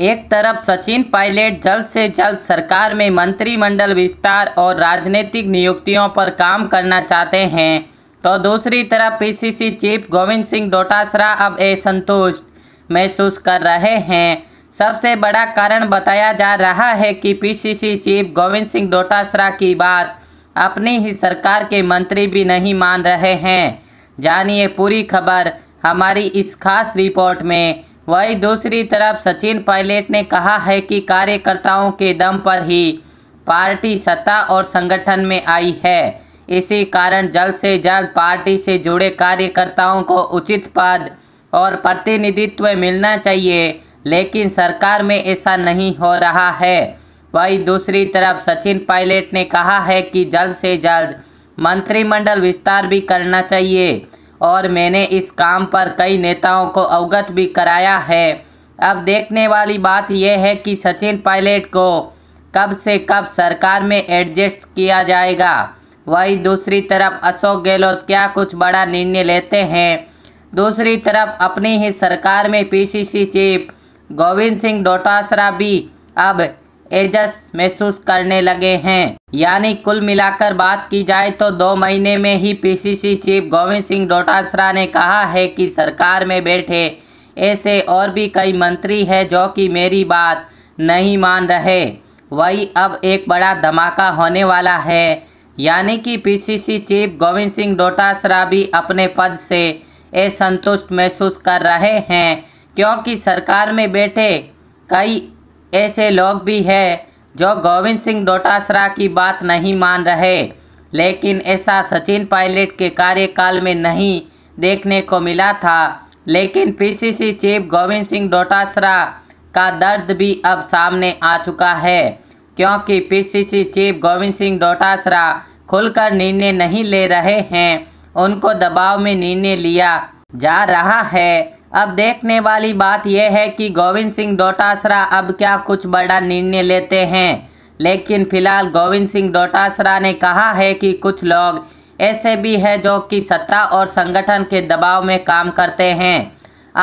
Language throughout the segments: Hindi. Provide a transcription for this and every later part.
एक तरफ सचिन पायलट जल्द से जल्द सरकार में मंत्रिमंडल विस्तार और राजनीतिक नियुक्तियों पर काम करना चाहते हैं तो दूसरी तरफ पीसीसी चीफ गोविंद सिंह डोटासरा अब असंतुष्ट महसूस कर रहे हैं सबसे बड़ा कारण बताया जा रहा है कि पीसीसी चीफ गोविंद सिंह डोटासरा की बात अपनी ही सरकार के मंत्री भी नहीं मान रहे हैं जानिए पूरी खबर हमारी इस खास रिपोर्ट में वहीं दूसरी तरफ सचिन पायलट ने कहा है कि कार्यकर्ताओं के दम पर ही पार्टी सत्ता और संगठन में आई है इसी कारण जल्द से जल्द पार्टी से जुड़े कार्यकर्ताओं को उचित पद और प्रतिनिधित्व मिलना चाहिए लेकिन सरकार में ऐसा नहीं हो रहा है वहीं दूसरी तरफ सचिन पायलट ने कहा है कि जल्द से जल्द मंत्रिमंडल विस्तार भी करना चाहिए और मैंने इस काम पर कई नेताओं को अवगत भी कराया है अब देखने वाली बात यह है कि सचिन पायलट को कब से कब सरकार में एडजस्ट किया जाएगा वही दूसरी तरफ अशोक गहलोत क्या कुछ बड़ा निर्णय लेते हैं दूसरी तरफ अपनी ही सरकार में पीसीसी चीफ गोविंद सिंह डोटासरा भी अब एजस महसूस करने लगे हैं यानी कुल मिलाकर बात की जाए तो दो महीने में ही पीसीसी चीफ गोविंद सिंह डोटासरा ने कहा है कि सरकार में बैठे ऐसे और भी कई मंत्री हैं जो कि मेरी बात नहीं मान रहे वही अब एक बड़ा धमाका होने वाला है यानी कि पीसीसी चीफ गोविंद सिंह डोटासरा भी अपने पद से असंतुष्ट महसूस कर रहे हैं क्योंकि सरकार में बैठे कई ऐसे लोग भी हैं जो गोविंद सिंह डोटासरा की बात नहीं मान रहे लेकिन ऐसा सचिन पायलट के कार्यकाल में नहीं देखने को मिला था लेकिन पीसीसी चीफ गोविंद सिंह डोटासरा का दर्द भी अब सामने आ चुका है क्योंकि पीसीसी चीफ गोविंद सिंह डोटासरा खुलकर निर्णय नहीं ले रहे हैं उनको दबाव में निर्णय लिया जा रहा है अब देखने वाली बात यह है कि गोविंद सिंह डोटासरा अब क्या कुछ बड़ा निर्णय लेते हैं लेकिन फिलहाल गोविंद सिंह डोटासरा ने कहा है कि कुछ लोग ऐसे भी हैं जो कि सत्ता और संगठन के दबाव में काम करते हैं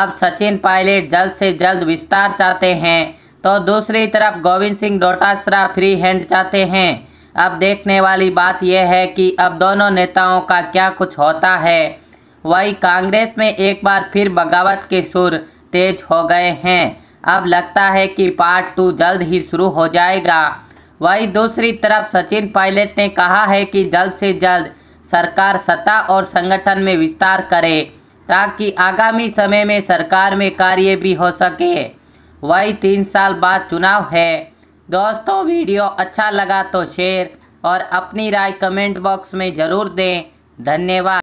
अब सचिन पायलट जल्द से जल्द विस्तार चाहते हैं तो दूसरी तरफ गोविंद सिंह डोटासरा फ्री हैंड चाहते हैं अब देखने वाली बात यह है कि अब दोनों नेताओं का क्या कुछ होता है वही कांग्रेस में एक बार फिर बगावत के सुर तेज हो गए हैं अब लगता है कि पार्ट टू जल्द ही शुरू हो जाएगा वही दूसरी तरफ सचिन पायलट ने कहा है कि जल्द से जल्द सरकार सत्ता और संगठन में विस्तार करे ताकि आगामी समय में सरकार में कार्य भी हो सके वही तीन साल बाद चुनाव है दोस्तों वीडियो अच्छा लगा तो शेयर और अपनी राय कमेंट बॉक्स में ज़रूर दें धन्यवाद